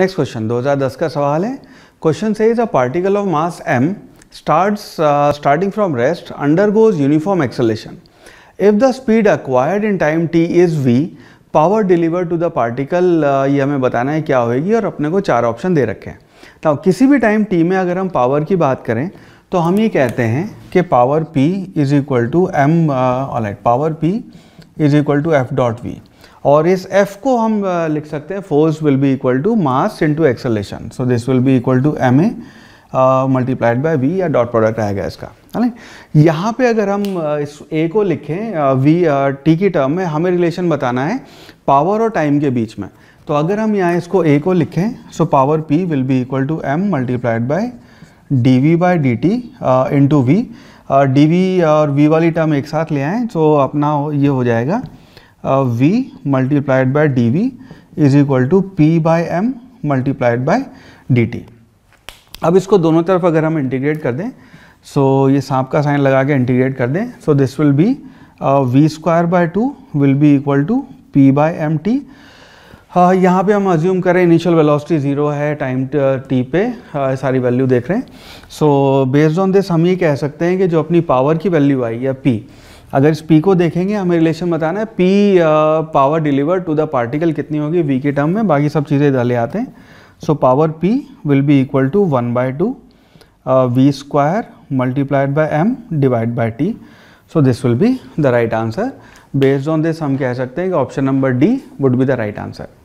Next question 2010 का सवाल है क्वेश्चन से is a particle of mass M start starting from rest undergoes uniform acceleration if the speed acquired in time T is V power deliver to the particle ये हमें बताना है क्या होएगी और अपने को चार ऑप्शन दे रखे हैं तो किसी भी टाइम टी में अगर हम पावर की बात करें तो हम ये कहते हैं कि power P is equal to M all power P is equal to F dot V और इस F को हम लिख सकते हैं force will be equal to mass into acceleration so this will be equal to M A multiplied by V या dot product आएगा इसका है ना यहाँ पे अगर हम इस ए को लिखें वी टी की टर्म में हमें रिलेशन बताना है पावर और टाइम के बीच में तो अगर हम यहाँ इसको ए को लिखें so power P will be equal to M multiplied by D V by D T into V D V और वी वाली टर्म एक साथ ले आएँ तो अपना ये हो जाएगा uh, V multiplied by dV is equal to P by M multiplied by dt. अब इसको दोनों तरफ अगर हम इंटीग्रेट कर दें सो so, ये सांप का साइन लगा के इंटीग्रेट कर दें so this will be V square by two will be equal to P by M T यहाँ पे हम अज्यूम करें इनिशियल वेलोसिटी ज़ीरो है टाइम टी uh, पे uh, सारी वैल्यू देख रहे हैं सो बेस्ड ऑन दिस हम ये कह सकते हैं कि जो अपनी पावर की वैल्यू आई या पी अगर इस पी को देखेंगे हमें रिलेशन बताना है P power deliver to the particle कितनी होगी वी के टर्म में बाकी सब चीज़ें डाले आते हैं so power P will be equal to one by two V square multiplied by M divide by T so this will be the right answer based on this हम कह सकते हैं कि option number D would be the right answer